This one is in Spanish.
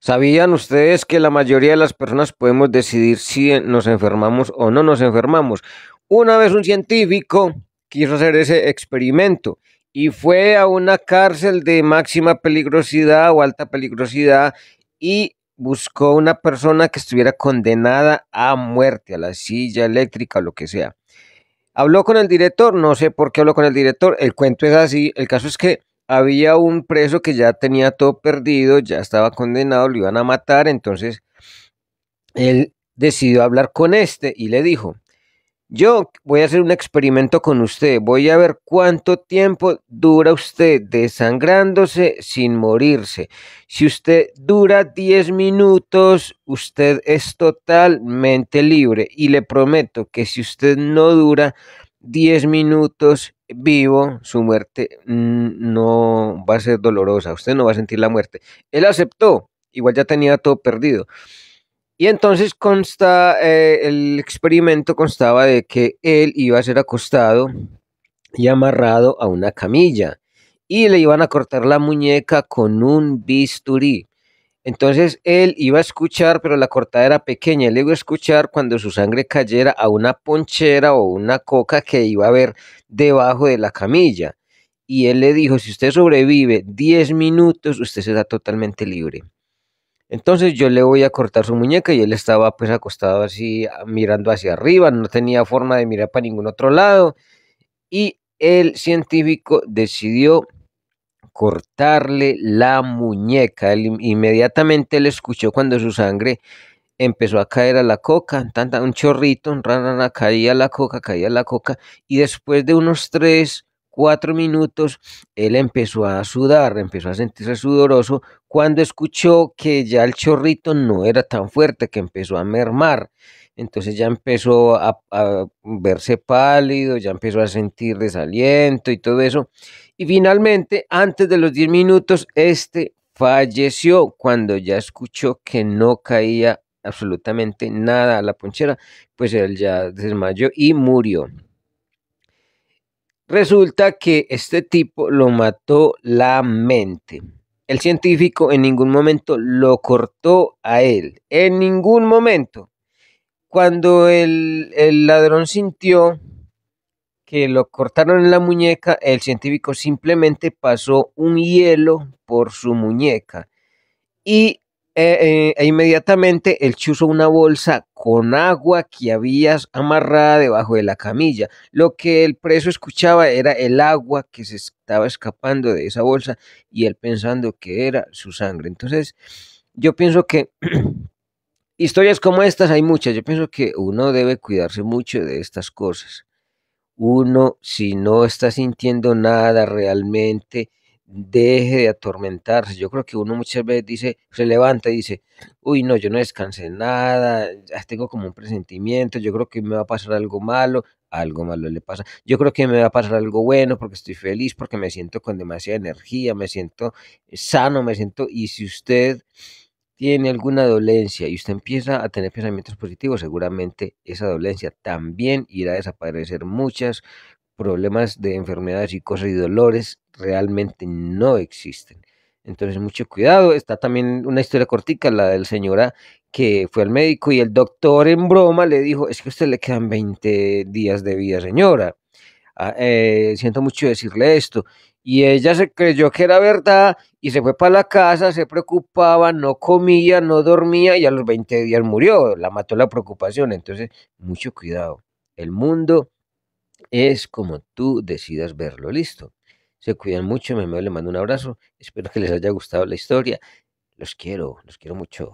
¿Sabían ustedes que la mayoría de las personas podemos decidir si nos enfermamos o no nos enfermamos? Una vez un científico quiso hacer ese experimento y fue a una cárcel de máxima peligrosidad o alta peligrosidad y buscó una persona que estuviera condenada a muerte, a la silla eléctrica, o lo que sea. Habló con el director, no sé por qué habló con el director, el cuento es así, el caso es que había un preso que ya tenía todo perdido, ya estaba condenado, lo iban a matar, entonces él decidió hablar con este y le dijo, yo voy a hacer un experimento con usted, voy a ver cuánto tiempo dura usted desangrándose sin morirse. Si usted dura 10 minutos, usted es totalmente libre y le prometo que si usted no dura 10 minutos vivo, su muerte no va a ser dolorosa, usted no va a sentir la muerte. Él aceptó, igual ya tenía todo perdido. Y entonces consta, eh, el experimento constaba de que él iba a ser acostado y amarrado a una camilla y le iban a cortar la muñeca con un bisturí. Entonces él iba a escuchar, pero la cortada era pequeña, él iba a escuchar cuando su sangre cayera a una ponchera o una coca que iba a haber debajo de la camilla y él le dijo, si usted sobrevive 10 minutos, usted será totalmente libre. Entonces yo le voy a cortar su muñeca y él estaba pues acostado así ah, mirando hacia arriba, no tenía forma de mirar para ningún otro lado y el científico decidió cortarle la muñeca. inmediatamente le escuchó cuando su sangre empezó a caer a la coca, un chorrito, un caía la coca, caía la coca y después de unos tres cuatro minutos, él empezó a sudar, empezó a sentirse sudoroso cuando escuchó que ya el chorrito no era tan fuerte, que empezó a mermar. Entonces ya empezó a, verse pálido, ya empezó a sentir desaliento y todo eso. Y finalmente, antes de los diez minutos, este falleció cuando ya escuchó que no caía absolutamente nada a la ponchera, pues él ya desmayó y murió. Resulta que este tipo lo mató la mente. El científico en ningún momento lo cortó a él. En ningún momento. Cuando el, ladrón sintió que lo cortaron en la muñeca, el científico simplemente pasó un hielo por su muñeca y eh, eh, e inmediatamente él chuzó una bolsa con agua que había amarrada debajo de la camilla. Lo que el preso escuchaba era el agua que se estaba escapando de esa bolsa y él pensando que era su sangre. Entonces, yo pienso que historias como estas hay muchas. Yo pienso que uno debe cuidarse mucho de estas cosas. Uno, si no está sintiendo nada realmente, deje de atormentarse. Yo creo que uno muchas veces dice, se levanta y dice, uy, no, yo no descansé nada, tengo como un presentimiento, yo creo que me va a pasar algo malo, algo malo le pasa, yo creo que me va a pasar algo bueno porque estoy feliz, porque me siento con demasiada energía, me siento eh, sano, me siento, y si usted tiene alguna dolencia y usted empieza a tener pensamientos positivos, seguramente esa dolencia también irá a desaparecer muchas problemas de enfermedades y cosas y dolores realmente no existen. Entonces, mucho cuidado. Está también una historia cortica, la del señora que fue al médico y el doctor en broma le dijo, es que a usted le quedan 20 días de vida, señora. Ah, eh, siento mucho decirle esto. Y ella se creyó que era verdad y se fue para la casa, se preocupaba, no comía, no dormía y a los 20 días murió. La mató la preocupación. Entonces, mucho cuidado. El mundo es como tú decidas verlo. Listo. Se cuidan mucho, mi amigo, Le mando un abrazo. Espero que les haya gustado la historia. Los quiero, los quiero mucho.